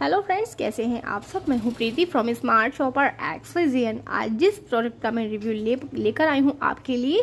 hello friends कैसे हैं आप सब मैं हूं प्रीति फ्रॉम स्मार्ट शॉपर एक्सवाइजियन आज जिस प्रोडक्ट का मैं रिव्यू ले लेकर आई हूं आपके लिए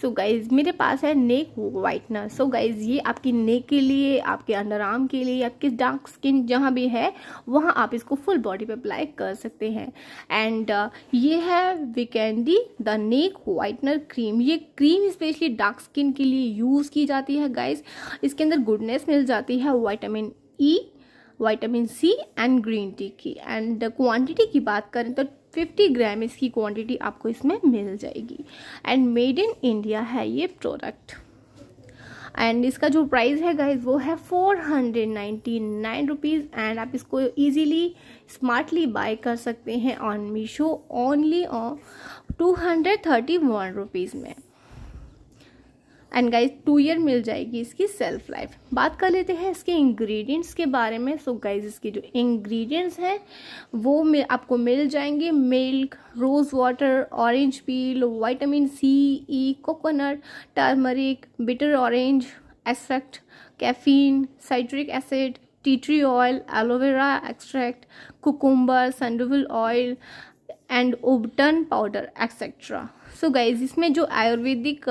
सो so गाइज मेरे पास है नेक वाइटनर सो गाइज ये आपकी नेक के लिए आपके अंडर आर्म के लिए किस डार्क स्किन जहाँ भी है वहाँ आप इसको फुल बॉडी पे अप्लाई कर सकते हैं एंड uh, ये है विकेंडी द नेक वाइटनर क्रीम ये क्रीम स्पेशली डार्क स्किन के लिए यूज़ की जाती है गाइज इसके अंदर गुडनेस मिल जाती है vitamin E e, vitamin C and green tea की एंड क्वांटिटी की बात करें तो 50 ग्राम इसकी क्वांटिटी आपको इसमें मिल जाएगी एंड मेड इन इंडिया है ये प्रोडक्ट एंड इसका जो प्राइस है गाइज वो है four hundred ninety nine rupees and आप इसको इजीली स्मार्टली बाय कर सकते हैं on Meesho only two hundred thirty one rupees में एंड गाइज टू ईयर मिल जाएगी इसकी सेल्फ लाइफ बात कर लेते हैं इसके इंग्रेडिएंट्स के बारे में सो so गाइज इसके जो इंग्रेडिएंट्स हैं वो मिल, आपको मिल जाएंगे milk rose water orange peel vitamin C E coconut turmeric bitter orange extract caffeine citric acid tea tree oil aloe vera extract cucumber sandalwood oil and ubtan powder etcetera so guys इसमें जो Ayurvedic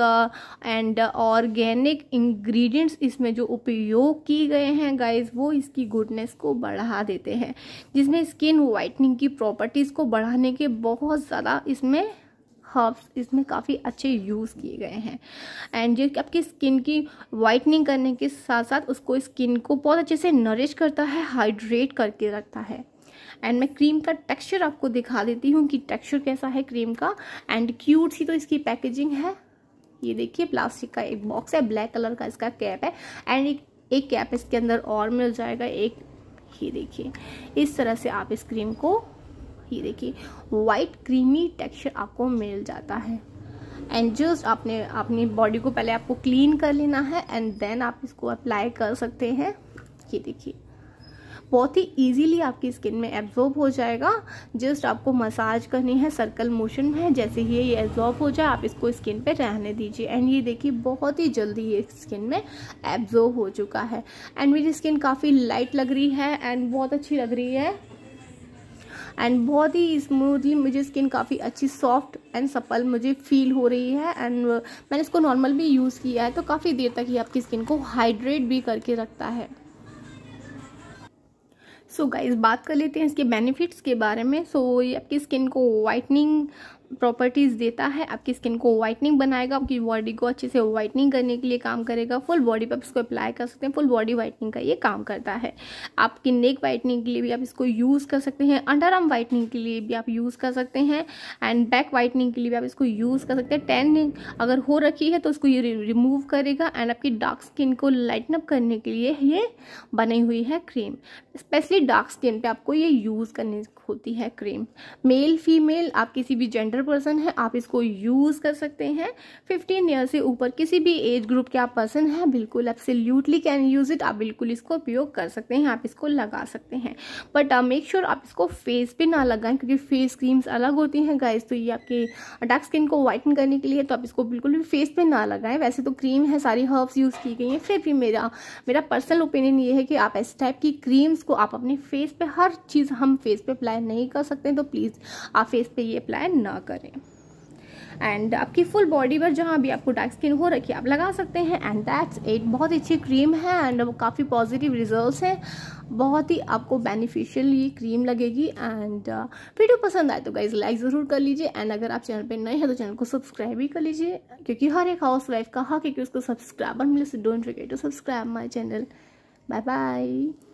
and organic ingredients इसमें जो उपयोग किए गए हैं guys वो इसकी गुडनेस को बढ़ा देते हैं जिसमें स्किन वाइटनिंग की प्रॉपर्टीज़ को बढ़ाने के बहुत ज़्यादा इसमें हर्ब्स इसमें काफ़ी अच्छे यूज़ किए गए हैं एंड जो आपकी स्किन की वाइटनिंग करने के साथ साथ उसको स्किन को बहुत अच्छे से नरिश करता है हाइड्रेट करके रखता है एंड मैं क्रीम का टेक्सचर आपको दिखा देती हूँ कि टेक्सचर कैसा है क्रीम का एंड क्यूट सी तो इसकी पैकेजिंग है ये देखिए प्लास्टिक का एक बॉक्स है ब्लैक कलर का इसका कैप है एंड एक एक कैप इसके अंदर और मिल जाएगा एक ये देखिए इस तरह से आप इस क्रीम को ये देखिए वाइट क्रीमी टेक्सचर आपको मिल जाता है एंड जस्ट आपने अपनी बॉडी को पहले आपको क्लीन कर लेना है एंड देन आप इसको अप्लाई कर सकते हैं ये देखिए बहुत ही इजीली आपकी स्किन में एब्जॉर्ब हो जाएगा जस्ट आपको मसाज करनी है सर्कल मोशन में जैसे ही ये एब्जॉर्ब हो जाए आप इसको स्किन पे रहने दीजिए एंड ये देखिए बहुत ही जल्दी ये स्किन में एब्जॉर्ब हो चुका है एंड मेरी स्किन काफ़ी लाइट लग रही है एंड बहुत अच्छी लग रही है एंड बहुत ही स्मूथली मुझे स्किन काफ़ी अच्छी सॉफ्ट एंड सपल मुझे फील हो रही है एंड मैंने इसको नॉर्मल भी यूज़ किया है तो काफ़ी देर तक ये आपकी स्किन को हाइड्रेट भी करके रखता है सो so गाइज बात कर लेते हैं इसके बेनिफिट्स के बारे में सो so, ये आपकी स्किन को वाइटनिंग प्रॉपर्टीज़ देता है आपकी स्किन को वाइटनिंग बनाएगा आपकी बॉडी को अच्छे से वाइटनिंग करने के लिए काम करेगा फुल बॉडी पर आप इसको अप्लाई कर सकते हैं फुल बॉडी वाइटनिंग का ये काम करता है आपकी नेक वाइटनिंग के लिए भी आप इसको यूज़ कर सकते हैं अंडर आर्म वाइटनिंग के लिए भी आप यूज़ कर सकते हैं एंड बैक वाइटनिंग के लिए भी आप इसको यूज़ कर सकते हैं टैन अगर हो रखी है तो उसको ये रिमूव करेगा एंड आपकी डार्क स्किन को लाइटन अप करने के लिए ये बनी हुई है क्रीम स्पेशली डार्क स्किन पर आपको ये यूज़ करनी होती है क्रीम मेल फीमेल आप किसी भी जेंडर एल्डर पर्सन है आप इसको यूज़ कर सकते हैं फिफ्टीन ईयर से ऊपर किसी भी एज ग्रुप के आप पर्सन हैं बिल्कुल एब्सोल्यूटली कैन यूज़ इट आप बिल्कुल इसको उपयोग कर सकते हैं आप इसको लगा सकते हैं बट मेक श्योर आप इसको फेस पे ना लगाएं क्योंकि फेस क्रीम्स अलग होती हैं गाइस तो ये आपके डार्क स्किन को वाइटन करने के लिए तो आप इसको बिल्कुल भी फेस पे ना लगाएं वैसे तो क्रीम है सारी हर्ब्स यूज़ की गई हैं फिर भी मेरा मेरा पर्सनल ओपिनियन ये है कि आप ऐसे टाइप की क्रीम्स को आप अपने फेस पे हर चीज़ हम फेस पे अप्लाई नहीं कर सकते तो प्लीज़ आप फेस पे ये अप्लाई ना करें एंड आपकी फुल बॉडी पर जहाँ भी आपको डार्क स्किन हो रखी है आप लगा सकते हैं एंड दैट्स एट बहुत अच्छी क्रीम है एंड काफ़ी पॉजिटिव रिजल्ट हैं बहुत ही आपको बेनिफिशियल ये क्रीम लगेगी एंड वीडियो uh, पसंद आए तो गाइज लाइक ज़रूर कर लीजिए एंड अगर आप चैनल पे नए हैं तो चैनल को सब्सक्राइब भी कर लीजिए क्योंकि हर एक हाउस वाइफ का हक है कि उसको सब्सक्राइबर मिले so don't forget to subscribe my channel bye bye